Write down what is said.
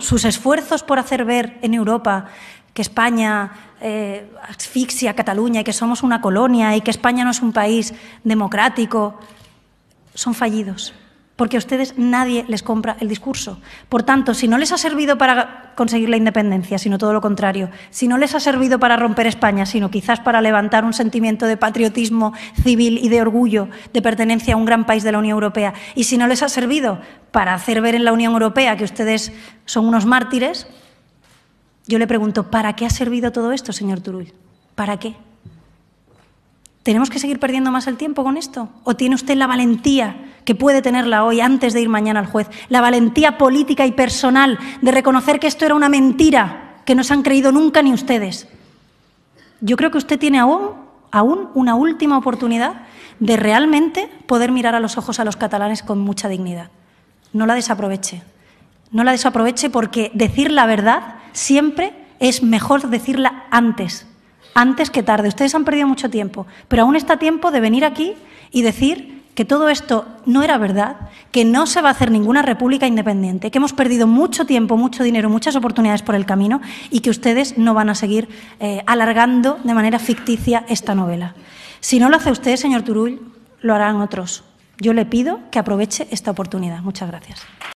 sus esfuerzos por hacer ver en Europa que España eh, asfixia a Cataluña y que somos una colonia y que España no es un país democrático, son fallidos porque a ustedes nadie les compra el discurso. Por tanto, si no les ha servido para conseguir la independencia, sino todo lo contrario, si no les ha servido para romper España, sino quizás para levantar un sentimiento de patriotismo civil y de orgullo de pertenencia a un gran país de la Unión Europea, y si no les ha servido para hacer ver en la Unión Europea que ustedes son unos mártires, yo le pregunto, ¿para qué ha servido todo esto, señor Turull? ¿Para qué? ¿Tenemos que seguir perdiendo más el tiempo con esto? ¿O tiene usted la valentía que puede tenerla hoy antes de ir mañana al juez, la valentía política y personal de reconocer que esto era una mentira que no se han creído nunca ni ustedes. Yo creo que usted tiene aún, aún una última oportunidad de realmente poder mirar a los ojos a los catalanes con mucha dignidad. No la desaproveche. No la desaproveche porque decir la verdad siempre es mejor decirla antes, antes que tarde. Ustedes han perdido mucho tiempo, pero aún está tiempo de venir aquí y decir que todo esto no era verdad, que no se va a hacer ninguna república independiente, que hemos perdido mucho tiempo, mucho dinero, muchas oportunidades por el camino y que ustedes no van a seguir eh, alargando de manera ficticia esta novela. Si no lo hace usted, señor Turull, lo harán otros. Yo le pido que aproveche esta oportunidad. Muchas gracias.